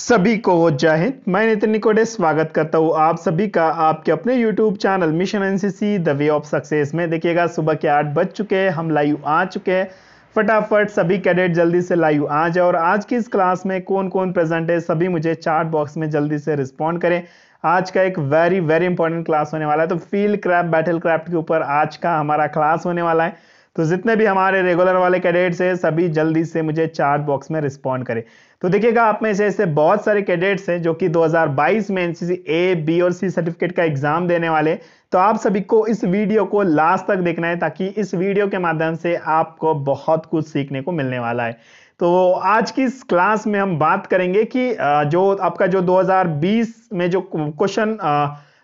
सभी को जय हिंद मैं नितिन निकोडे स्वागत करता हूँ आप सभी का आपके अपने YouTube channel mission NCC the way of success में देखिएगा सुबह के आठ बज चुके हैं हम लाइव आ चुके हैं फटाफट सभी कैडेट जल्दी से लाइव आ जाए और आज की इस क्लास में कौन कौन प्रेजेंट है सभी मुझे चार्ट बॉक्स में जल्दी से रिस्पॉन्ड करें आज का एक वेरी वेरी इंपॉर्टेंट क्लास होने वाला है तो फील्ड क्राफ्ट बैटल क्राफ्ट के ऊपर आज का हमारा क्लास होने वाला है तो जितने भी हमारे रेगुलर वाले कैडेट्स हैं सभी जल्दी से मुझे चार्ट बॉक्स में रिस्पॉन्ड करें तो देखिएगा आप में से ऐसे बहुत सारे कैडेट्स हैं जो कि 2022 में एनसीसी ए बी और सी सर्टिफिकेट का एग्जाम देने वाले तो आप सभी को इस वीडियो को लास्ट तक देखना है ताकि इस वीडियो के माध्यम से आपको बहुत कुछ सीखने को मिलने वाला है तो आज की इस क्लास में हम बात करेंगे कि जो आपका जो 2020 में जो क्वेश्चन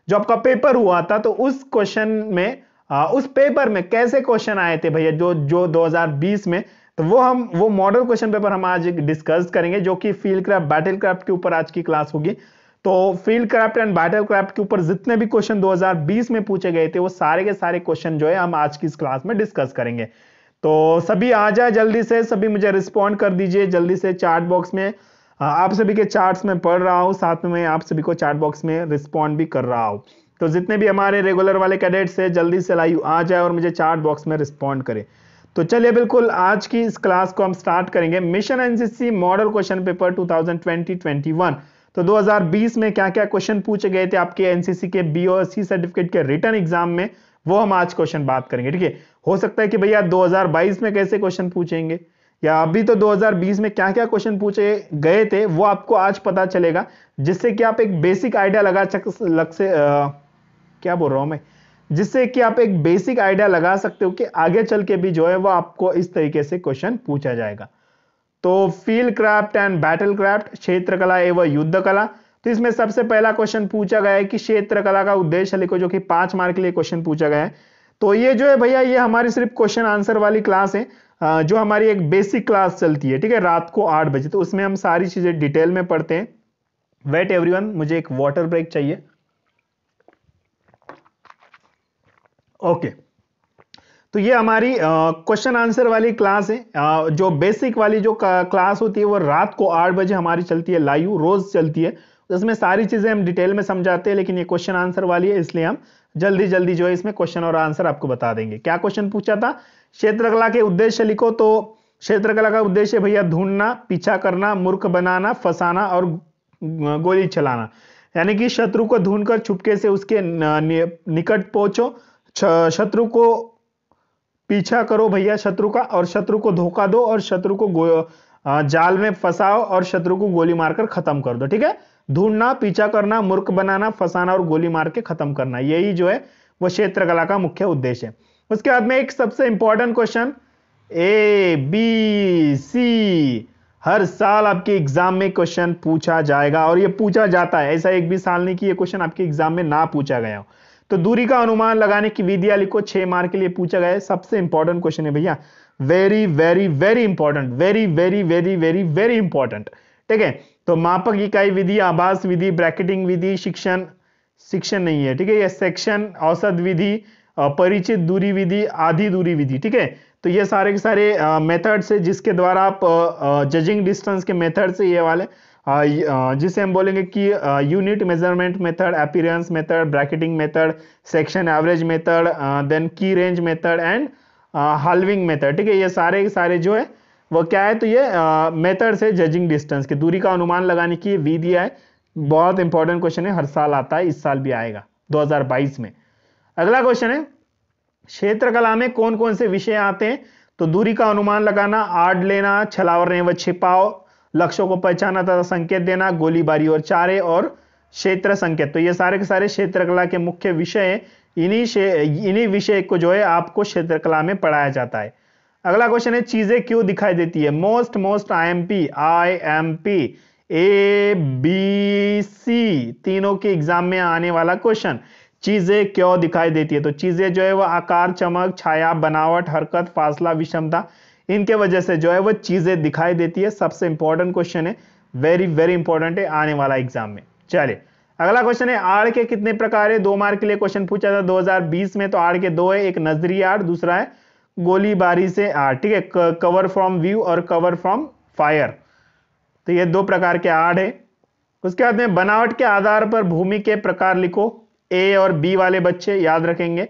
जो आपका पेपर हुआ था तो उस क्वेश्चन में आ, उस पेपर में कैसे क्वेश्चन आए थे भैया जो जो 2020 में तो वो हम वो मॉडल क्वेश्चन पेपर हम आज डिस्कस करेंगे जो कि फील्ड क्राफ्ट बैटल क्राफ्ट के ऊपर आज की क्लास होगी तो field craft and battle craft के ऊपर जितने भी क्वेश्चन 2020 में पूछे गए थे वो सारे के सारे क्वेश्चन जो है हम आज की इस क्लास में डिस्कस करेंगे तो सभी आ जाए जल्दी से सभी मुझे रिस्पॉन्ड कर दीजिए जल्दी से चार्ट बॉक्स में आप सभी के चार्ट्स में पढ़ रहा हूँ साथ में मैं आप सभी को चार्ट बॉक्स में रिस्पॉन्ड भी कर रहा हूँ तो जितने भी हमारे रेगुलर वाले कैडेट्स हैं जल्दी से लाइव आ जाए और मुझे चार्ट बॉक्स में रिस्पॉन्ड करें तो चलिए बिल्कुल आज की इस क्लास को हम स्टार्ट करेंगे mission NCC model question paper 2020-21 तो 2020 में क्या क्या क्वेश्चन पूछे गए थे आपके एनसीसी के बी और सी सर्टिफिकेट के रिटर्न एग्जाम में वो हम आज क्वेश्चन बात करेंगे ठीक है हो सकता है कि भैया 2022 में कैसे क्वेश्चन पूछेंगे या अभी तो 2020 में क्या क्या क्वेश्चन पूछे गए थे वो आपको आज पता चलेगा जिससे कि आप एक बेसिक आइडिया लगा लग से आ, क्या बोल रहा हूँ मैं जिससे कि आप एक बेसिक आइडिया लगा सकते हो कि आगे चल के भी जो है वो आपको इस तरीके से क्वेश्चन पूछा जाएगा तो field craft and battle craft क्षेत्र कला एवं युद्ध कला तो इसमें सबसे पहला क्वेश्चन पूछा गया है कि क्षेत्र कला का उद्देश्य लिखो जो कि पांच मार्क के लिए क्वेश्चन पूछा गया है तो ये जो है भैया ये हमारी सिर्फ क्वेश्चन आंसर वाली क्लास है जो हमारी एक बेसिक क्लास चलती है ठीक है रात को आठ बजे तो उसमें हम सारी चीजें डिटेल में पढ़ते हैं वेट एवरी मुझे एक वाटर ब्रेक चाहिए ओके तो ये हमारी क्वेश्चन आंसर वाली क्लास है आ, जो बेसिक वाली जो क्लास होती है वो रात को आठ बजे हमारी चलती है लाइव रोज चलती है उसमें सारी चीज़ें हम डिटेल में समझाते हैं लेकिन ये क्वेश्चन आंसर वाली है इसलिए हम जल्दी जल्दी जो है इसमें क्वेश्चन और आंसर आपको बता देंगे क्या क्वेश्चन पूछा था क्षेत्रकला के उद्देश्य लिखो तो क्षेत्रकला का उद्देश्य भैया ढूंढना पीछा करना मूर्ख बनाना फंसाना और गोली चलाना यानी कि शत्रु को ढूंढकर छुपके से उसके निकट पहुंचो शत्रु को पीछा करो भैया शत्रु का और शत्रु को धोखा दो और शत्रु को जाल में फंसाओ और शत्रु को गोली मारकर खत्म कर दो ठीक है ढूंढना पीछा करना मूर्ख बनाना फंसाना और गोली मार के खत्म करना यही जो है वो क्षेत्र कला का मुख्य उद्देश्य है उसके बाद में एक सबसे important question A B C हर साल आपके एग्जाम में क्वेश्चन पूछा जाएगा और ये पूछा जाता है ऐसा एक भी साल नहीं कि ये क्वेश्चन आपके एग्जाम में ना पूछा गया हो तो hmm. दूरी का अनुमान लगाने की विधि लिखो छह मार्क के लिए पूछा गया है सबसे इंपॉर्टेंट क्वेश्चन है भैया very very very important very very very very very important ठीक है तो मापक इकाई विधि आभास विधि ब्रैकेटिंग विधि शिक्षण शिक्षण नहीं है ठीक है यह सेक्शन औसत विधि परिचित दूरी विधि आधी दूरी विधि ठीक है तो ये सारे के सारे मेथड्स है जिसके द्वारा आप जजिंग डिस्टेंस के मेथड से ये वाले जिसे हम बोलेंगे कि unit measurement method appearance method bracketing method section average method then key range method and halving method ठीक है ये सारे सारे जो है वो क्या है तो ये मेथड्स है जजिंग डिस्टेंस की दूरी का अनुमान लगाने की विधि है बहुत इंपॉर्टेंट क्वेश्चन है हर साल आता है इस साल भी आएगा 2022 में अगला क्वेश्चन है क्षेत्र कला में कौन कौन से विषय आते हैं तो दूरी का अनुमान लगाना आड लेना छलावरने व छिपाव लक्ष्यों को पहचाना तथा संकेत देना गोलीबारी और चारे और क्षेत्र संकेत तो ये सारे के सारे क्षेत्र कला के मुख्य विषय इन्हीं इन्हीं विषय को जो है आपको क्षेत्र कला में पढ़ाया जाता है अगला क्वेश्चन है चीजें क्यों दिखाई देती है most most I M P I M P A B C तीनों के एग्जाम में आने वाला क्वेश्चन चीजें क्यों दिखाई देती है तो चीजें जो है वह आकार चमक छाया बनावट हरकत फासला विषमता इनके वजह से जो है वो चीज़ें दिखाई देती है सबसे इंपॉर्टेंट क्वेश्चन है वेरी वेरी इंपॉर्टेंट है आने वाला एग्जाम में चलिए अगला क्वेश्चन है आड़ के कितने प्रकार है दो मार्क के लिए क्वेश्चन पूछा था 2020 में तो आड़ के दो है एक नजरी आड़ दूसरा है गोलीबारी से आड़ ठीक है कवर फ्रॉम व्यू और कवर फ्रॉम फायर तो ये दो प्रकार के आड़ है उसके बाद में बनावट के आधार पर भूमि के प्रकार लिखो ए और बी वाले बच्चे याद रखेंगे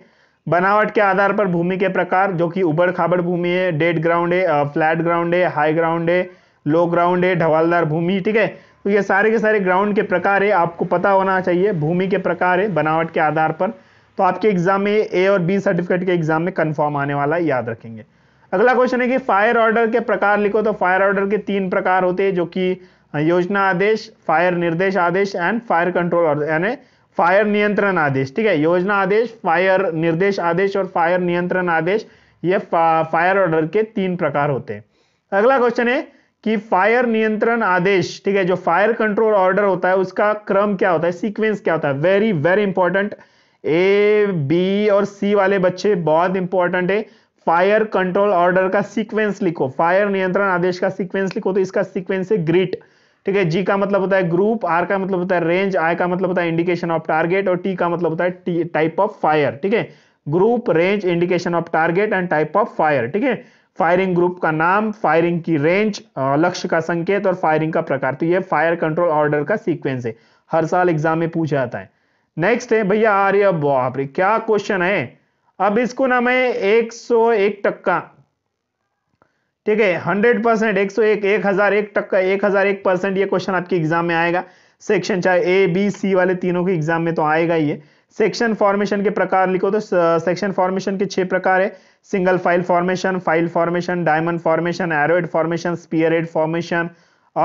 बनावट के आधार पर भूमि के प्रकार जो कि उबड़ खाबड़ भूमि है डेड ग्राउंड है फ्लैट ग्राउंड है हाई ग्राउंड है लो ग्राउंड है ढवालदार भूमि ठीक है तो ये सारे के सारे ग्राउंड के प्रकार है आपको पता होना चाहिए भूमि के प्रकार है बनावट के आधार पर तो आपके एग्जाम में ए और बी सर्टिफिकेट के एग्जाम में कन्फर्म आने वाला है याद रखेंगे अगला क्वेश्चन है कि फायर ऑर्डर के प्रकार लिखो तो फायर ऑर्डर के तीन प्रकार होते हैं जो कि योजना आदेश फायर निर्देश आदेश एंड फायर कंट्रोल ऑर्डर यानी फायर नियंत्रण आदेश ठीक है योजना आदेश फायर निर्देश आदेश और फायर नियंत्रण आदेश ये फायर ऑर्डर के तीन प्रकार होते हैं अगला क्वेश्चन है कि फायर नियंत्रण आदेश ठीक है जो फायर कंट्रोल ऑर्डर होता है उसका क्रम क्या होता है सीक्वेंस क्या होता है very very important A B और सी वाले बच्चे बहुत इंपॉर्टेंट है फायर कंट्रोल ऑर्डर का सीक्वेंस लिखो फायर नियंत्रण आदेश का सीक्वेंस लिखो तो इसका सीक्वेंस है ग्रिट ठीक है जी का मतलब होता है ग्रुप आर का मतलब होता है रेंज आई का मतलब होता है इंडिकेशन ऑफ टारगेट और टी का मतलब होता है टाइप ऑफ फायर ठीक है group range indication of target and type of fire ठीक है फायरिंग ग्रुप का नाम फायरिंग की रेंज लक्ष्य का संकेत और फायरिंग का प्रकार तो ये फायर कंट्रोल ऑर्डर का सीक्वेंस है हर साल एग्जाम में पूछा जाता है नेक्स्ट है भैया आर्य बाप क्या क्वेश्चन है अब इसको ना मैं 101 टक्का ठीक है हंड्रेड परसेंट एक सौ एक एक हजार एक टक्का एक हजार एक परसेंट ये क्वेश्चन आपके एग्जाम में आएगा सेक्शन चाहे ए बी सी वाले तीनों के एग्जाम में तो आएगा ही है सेक्शन फॉर्मेशन के प्रकार लिखो तो सेक्शन uh, फॉर्मेशन के छह प्रकार है single file formation file formation diamond formation arrowhead formation spearhead formation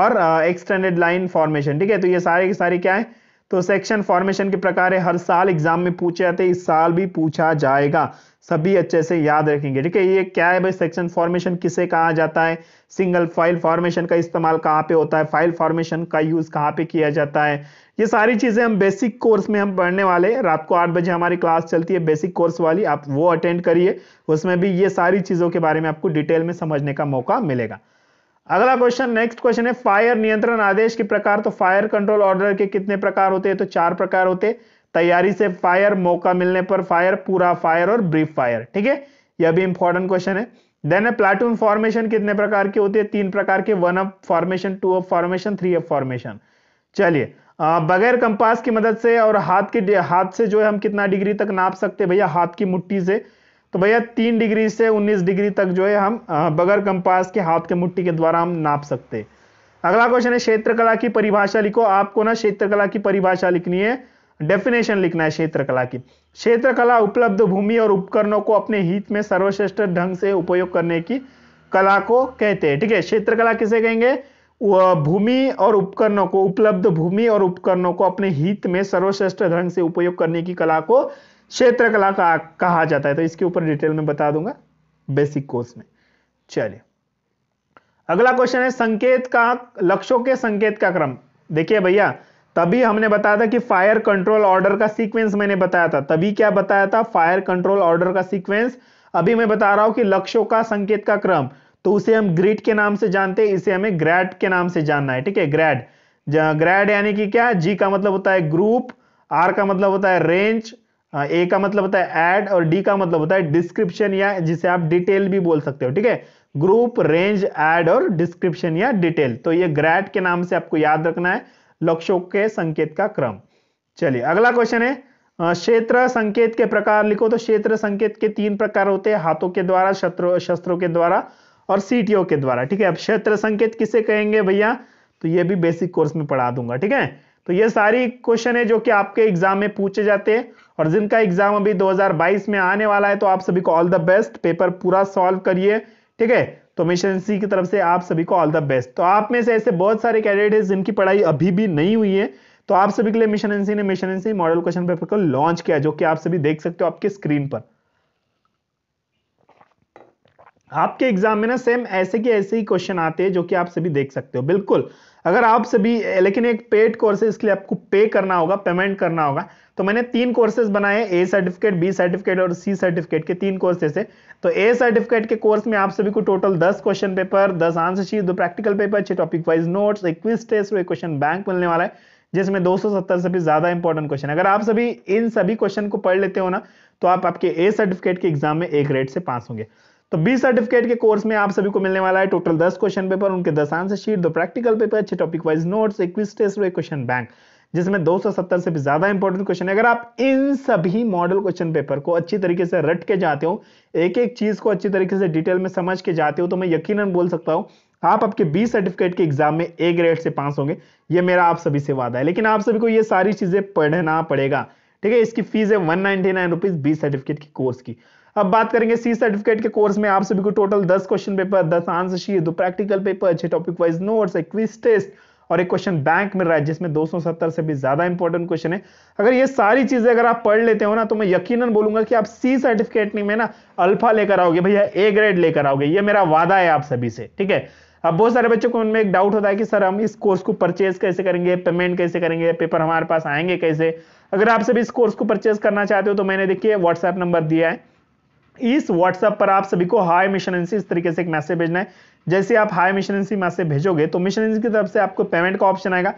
और एक्सटेंडेड लाइन फॉर्मेशन ठीक है तो ये सारे के सारे क्या है तो सेक्शन फॉर्मेशन के प्रकार है हर साल एग्जाम में पूछे जाते इस साल भी पूछा जाएगा सभी अच्छे से याद रखेंगे ठीक है ये क्या है भाई सेक्शन फॉर्मेशन किसे कहा जाता है सिंगल फाइल फॉर्मेशन का इस्तेमाल कहाँ पे होता है फाइल फॉर्मेशन का यूज कहाँ पे किया जाता है ये सारी चीजें हम बेसिक कोर्स में हम पढ़ने वाले हैं रात को आठ बजे हमारी क्लास चलती है बेसिक कोर्स वाली आप वो अटेंड करिए उसमें भी ये सारी चीजों के बारे में आपको डिटेल में समझने का मौका मिलेगा अगला क्वेश्चन नेक्स्ट क्वेश्चन है फायर नियंत्रण आदेश के प्रकार तो फायर कंट्रोल ऑर्डर के कितने प्रकार होते हैं तो चार प्रकार होते हैं तैयारी से फायर मौका मिलने पर फायर पूरा फायर और ब्रीफ फायर ठीक है यह भी इंपॉर्टेंट क्वेश्चन है देन प्लाटून फॉर्मेशन कितने प्रकार की होती है तीन प्रकार के one up formation two up formation three up formation चलिए बगैर कंपास की मदद से और हाथ के हाथ से जो है हम कितना डिग्री तक नाप सकते हैं भैया हाथ की मुट्ठी से तो भैया तीन डिग्री से उन्नीस डिग्री तक जो है हम बगैर कंपास के हाथ के मुट्ठी के द्वारा हम नाप सकते हैं अगला क्वेश्चन है क्षेत्रकला की परिभाषा लिखो आपको ना क्षेत्रकला की परिभाषा लिखनी है डेफिनेशन लिखना है क्षेत्र कला की क्षेत्र कला उपलब्ध भूमि और उपकरणों को अपने हित में सर्वश्रेष्ठ ढंग से उपयोग करने की कला को कहते हैं ठीक है क्षेत्र कला किसे कहेंगे भूमि और उपकरणों को उपलब्ध भूमि और उपकरणों को अपने हित में सर्वश्रेष्ठ ढंग से उपयोग करने की कला को क्षेत्र कला का कहा जाता है तो इसके ऊपर डिटेल में बता दूंगा बेसिक कोर्स में चलिए अगला क्वेश्चन है संकेत का लक्ष्यों के संकेत का क्रम देखिए भैया तभी हमने बताया था कि फायर कंट्रोल ऑर्डर का सीक्वेंस मैंने बताया था तभी क्या बताया था फायर कंट्रोल ऑर्डर का सीक्वेंस अभी मैं बता रहा हूं कि लक्ष्यों का संकेत का क्रम तो उसे हम ग्रिड के नाम से जानते हैं इसे हमें ग्रैड के नाम से जानना है ठीक है ग्रैड ग्रैड यानी कि क्या जी का मतलब होता है ग्रुप आर का मतलब होता है रेंज ए का मतलब होता है एड और डी का मतलब होता है डिस्क्रिप्शन या जिसे आप डिटेल भी बोल सकते हो ठीक है ग्रुप रेंज एड और डिस्क्रिप्शन या डिटेल तो ये ग्रैड के नाम से आपको याद रखना है लक्ष्यों के संकेत का क्रम चलिए अगला क्वेश्चन है क्षेत्र संकेत के प्रकार लिखो तो क्षेत्र संकेत के तीन प्रकार होते हैं हाथों के द्वारा शस्त्रों शस्त्रों के द्वारा और सीटीओ के द्वारा ठीक है अब क्षेत्र संकेत किसे कहेंगे भैया तो ये भी बेसिक कोर्स में पढ़ा दूंगा ठीक है तो ये सारी क्वेश्चन है जो कि आपके एग्जाम में पूछे जाते हैं और जिनका एग्जाम अभी 2022 में आने वाला है तो आप सभी को ऑल द बेस्ट पेपर पूरा सॉल्व करिए ठीक है तो मिशन सी की तरफ से आप सभी को ऑल द बेस्ट तो आप में से ऐसे बहुत सारे कैंडिडेट जिनकी पढ़ाई अभी भी नहीं हुई है तो आप सभी के लिए मिशन एनसी ने mission NC model question paper को लॉन्च किया जो कि आप सभी देख सकते हो आपके स्क्रीन पर आपके एग्जाम में ना सेम ऐसे के ऐसे ही क्वेश्चन आते हैं जो कि आप सभी देख सकते हो बिल्कुल अगर आप सभी लेकिन एक पेड कोर्सेज इसके लिए आपको पे करना होगा पेमेंट करना होगा तो मैंने तीन कोर्सेज बनाए ए सर्टिफिकेट बी सर्टिफिकेट और सी सर्टिफिकेट के तीन कोर्सेज है तो ए सर्टिफिकेट के कोर्स में आप सभी को टोटल दस क्वेश्चन पेपर दस आंसर शीट दो प्रैक्टिकल पेपर छह टॉपिक वाइज नोट एक टेस्ट एक क्वेश्चन बैंक मिलने वाला है जिसमें 270 से भी ज्यादा इंपॉर्टेंट क्वेश्चन अगर आप सभी इन सभी क्वेश्चन को पढ़ लेते हो ना तो आप आपके ए सर्टिफिकेट के एग्जाम में ए ग्रेड से पास होंगे तो बी सर्टिफिकेट के कोर्स में आप सभी को मिलने वाला है टोटल दस क्वेश्चन पेपर उनके दस आंसर शीट दो प्रैक्टिकल पेपर अच्छे टॉपिक वाइज नोट्स एक टेस्ट और क्वेश्चन बैंक जिसमें 270 से भी ज्यादा इंपॉर्टेंट क्वेश्चन है अगर आप इन सभी मॉडल क्वेश्चन पेपर को अच्छी तरीके से रट के जाते हो एक एक चीज को अच्छी तरीके से डिटेल में समझ के जाते हो तो मैं यकीनन बोल सकता हूं आप आपके बी सर्टिफिकेट के एग्जाम में ए ग्रेड से पास होंगे ये मेरा आप सभी से वादा है लेकिन आप सभी को ये सारी चीजें पढ़ना पड़ेगा ठीक है इसकी फीस है वन नाइनटी बी सर्टिफिकेट की कोर्स की अब बात करेंगे सी सर्टिफिकेट के कोर्स में आप सभी को टोटल दस क्वेश्चन पेपर दस आंसर शीट दो प्रैक्टिकल पेपर छह टॉपिक वाइज नोट्स एक क्विज टेस्ट और एक क्वेश्चन बैंक में रहा है जिसमें 270 से भी ज्यादा इंपॉर्टेंट क्वेश्चन है अगर ये सारी चीजें अगर आप पढ़ लेते हो ना तो मैं यकीनन बोलूंगा कि आप सी सर्टिफिकेट में ना अल्फा लेकर आओगे भैया ए ग्रेड लेकर आओगे ये मेरा वादा है आप सभी से ठीक है अब बहुत सारे बच्चों को उनमें एक डाउट होता है कि सर हम इस कोर्स को परचेज कैसे करेंगे पेमेंट कैसे करेंगे पेपर हमारे पास आएंगे कैसे अगर आप सभी इस कोर्स को परचेज करना चाहते हो तो मैंने देखिए व्हाट्सएप नंबर दिया है इस व्हाट्सएप पर आप सभी को हाई एनसी इस तरीके से एक मैसेज भेजना है जैसे आप हाई एनसी मैसेज भेजोगे तो एनसी की तरफ से आपको पेमेंट का ऑप्शन आएगा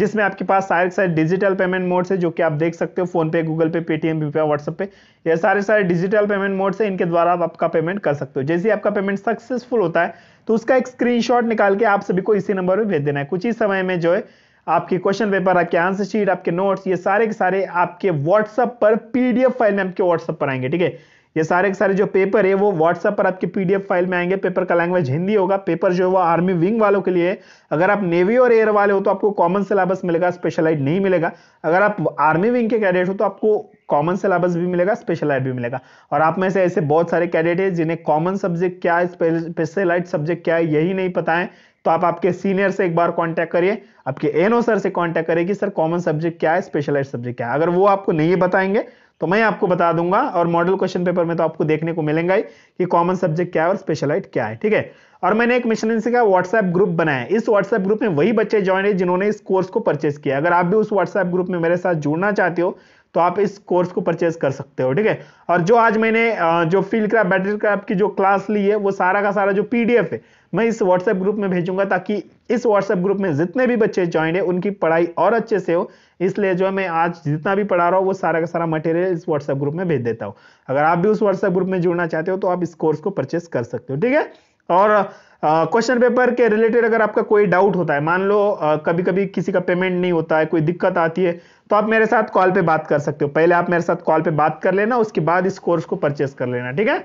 जिसमें आपके पास सारे सारे डिजिटल पेमेंट मोड है जो कि आप देख सकते हो फोन पे गूगल पे पेटीएम पे व्हाट्सएप पे ये सारे सारे डिजिटल पेमेंट मोड है इनके द्वारा आप आपका पेमेंट कर सकते हो जैसे आपका पेमेंट सक्सेसफुल होता है तो उसका एक स्क्रीनशॉट निकाल के आप सभी को इसी नंबर पर भेज देना है कुछ ही समय में जो है आपके क्वेश्चन पेपर आपके आंसर शीट आपके नोट्स ये सारे के सारे आपके व्हाट्सएप पर पीडीएफ फाइल में आपके व्हाट्सअप पर आएंगे ठीक है ये सारे के सारे जो पेपर है वो व्हाट्सएप पर आपके पीडीएफ फाइल में आएंगे पेपर का लैंग्वेज हिंदी होगा पेपर जो है वो आर्मी विंग वालों के लिए है अगर आप नेवी और एयर वाले हो तो आपको कॉमन सिलेबस मिलेगा स्पेशलाइज नहीं मिलेगा अगर आप आर्मी विंग के कैडेट हो तो आपको कॉमन सिलेबस भी मिलेगा स्पेशलाइज भी मिलेगा और आप में से ऐसे बहुत सारे कैडेट है जिन्हें कॉमन सब्जेक्ट क्या है स्पेशलाइज सब्जेक्ट क्या है यही नहीं पता है तो आप आपके सीनियर से एक बार कांटेक्ट करिए आपके एनओ सर से कांटेक्ट करिए कि सर कॉमन सब्जेक्ट क्या है स्पेशलाइज सब्जेक्ट क्या है अगर वो आपको नहीं बताएंगे तो मैं आपको बता दूंगा और मॉडल क्वेश्चन पेपर में तो आपको देखने को मिलेंगे कि कॉमन सब्जेक्ट क्या है और स्पेशलाइट क्या है ठीक है और मैंने एक मिशन से का व्हाट्सएप ग्रुप बनाया इस व्हाट्सएप ग्रुप में वही बच्चे ज्वाइन है जिन्होंने इस कोर्स को परचेस किया अगर आप भी उस व्हाट्सएप ग्रुप में मेरे साथ जुड़ना चाहते हो तो आप इस कोर्स को परचेज कर सकते हो ठीक है और जो आज मैंने जो फील्ड क्राफ बैटरी क्राफ्ट की जो क्लास ली है वो सारा का सारा जो पीडीएफ है मैं इस व्हाट्सएप ग्रुप में भेजूंगा ताकि इस व्हाट्सएप ग्रुप में जितने भी बच्चे ज्वाइन है उनकी पढ़ाई और अच्छे से हो इसलिए जो है मैं आज जितना भी पढ़ा रहा हूँ वो सारा का सारा मटेरियल इस व्हाट्सएप ग्रुप में भेज देता हूँ अगर आप भी उस व्हाट्सएप ग्रुप में जुड़ना चाहते हो तो आप इस कोर्स को परचेस कर सकते हो ठीक है और क्वेश्चन uh, पेपर के रिलेटेड अगर आपका कोई डाउट होता है मान लो uh, कभी कभी किसी का पेमेंट नहीं होता है कोई दिक्कत आती है तो आप मेरे साथ कॉल पे बात कर सकते हो पहले आप मेरे साथ कॉल पे बात कर लेना उसके बाद इस कोर्स को परचेस कर लेना ठीक है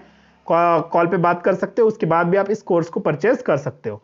कॉल पे बात कर सकते हो उसके बाद भी आप इस कोर्स को परचेस कर सकते हो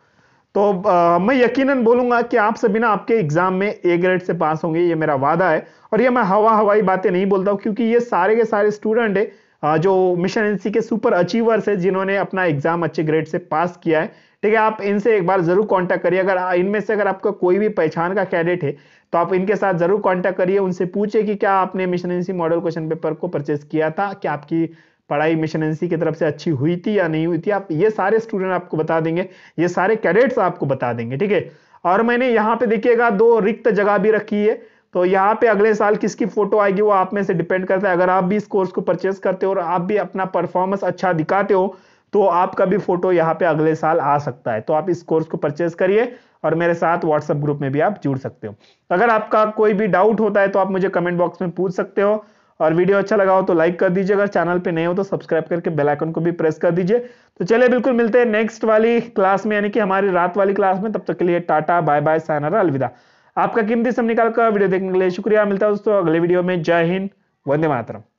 तो आ, मैं यकीनन बोलूंगा कि आप सभी ना आपके एग्जाम में ए ग्रेड से पास होंगे ये मेरा वादा है और ये मैं हवा हवाई बातें नहीं बोलता हूँ क्योंकि ये सारे के सारे स्टूडेंट है जो मिशन एनसी के सुपर अचीवर्स है जिन्होंने अपना एग्जाम अच्छे ग्रेड से पास किया है ठीक है आप इनसे एक बार जरूर कांटेक्ट करिए अगर हाँ, इनमें से अगर आपका कोई भी पहचान का कैडेट है तो आप इनके साथ जरूर कांटेक्ट करिए उनसे पूछे कि क्या आपने mission NC model question paper को परचेज किया था क्या आपकी पढ़ाई मिशन एनसी की तरफ से अच्छी हुई थी या नहीं हुई थी आप ये सारे स्टूडेंट आपको बता देंगे ये सारे कैडेट्स आपको बता देंगे ठीक है और मैंने यहाँ पे देखिएगा दो रिक्त जगह भी रखी है तो यहाँ पे अगले साल किसकी फोटो आएगी वो आप में से डिपेंड करता है अगर आप भी इस कोर्स को परचेस करते हो और आप भी अपना परफॉर्मेंस अच्छा दिखाते हो तो आपका भी फोटो यहाँ पे अगले साल आ सकता है तो आप इस कोर्स को परचेज करिए और मेरे साथ व्हाट्सएप ग्रुप में भी आप जुड़ सकते हो अगर आपका कोई भी डाउट होता है तो आप मुझे कमेंट बॉक्स में पूछ सकते हो और वीडियो अच्छा लगा हो तो लाइक कर दीजिए अगर चैनल पे नए हो तो सब्सक्राइब करके बेल आइकन को भी प्रेस कर दीजिए तो चलिए बिल्कुल मिलते हैं नेक्स्ट वाली क्लास में यानी कि हमारी रात वाली क्लास में तब तक के लिए टाटा बाय बाय सायनारा अलविदा आपका कीमती सब निकाल कर वीडियो देखने के लिए शुक्रिया मिलता है दोस्तों अगले वीडियो में जय हिंद वंदे मातरम